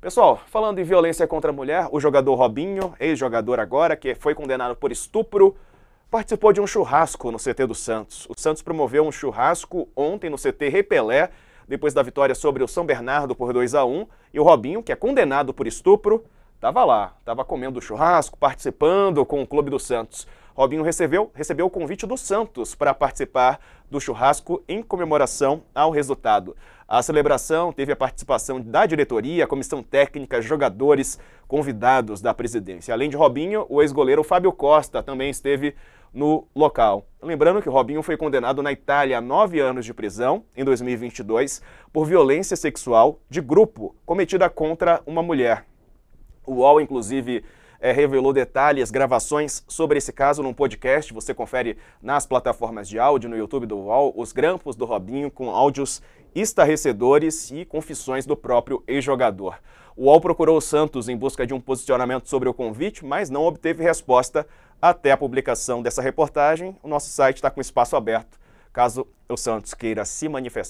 Pessoal, falando em violência contra a mulher, o jogador Robinho, ex-jogador agora, que foi condenado por estupro, participou de um churrasco no CT do Santos. O Santos promoveu um churrasco ontem no CT Repelé, depois da vitória sobre o São Bernardo por 2 a 1 e o Robinho, que é condenado por estupro, estava lá, estava comendo churrasco, participando com o Clube do Santos. Robinho recebeu, recebeu o convite do Santos para participar do churrasco em comemoração ao resultado. A celebração teve a participação da diretoria, comissão técnica, jogadores, convidados da presidência. Além de Robinho, o ex-goleiro Fábio Costa também esteve no local. Lembrando que Robinho foi condenado na Itália a nove anos de prisão, em 2022, por violência sexual de grupo cometida contra uma mulher. O UOL, inclusive, é, revelou detalhes, gravações sobre esse caso num podcast. Você confere nas plataformas de áudio, no YouTube do UOL, os grampos do Robinho com áudios estarrecedores e confissões do próprio ex-jogador. O UOL procurou o Santos em busca de um posicionamento sobre o convite, mas não obteve resposta até a publicação dessa reportagem. O nosso site está com espaço aberto, caso o Santos queira se manifestar.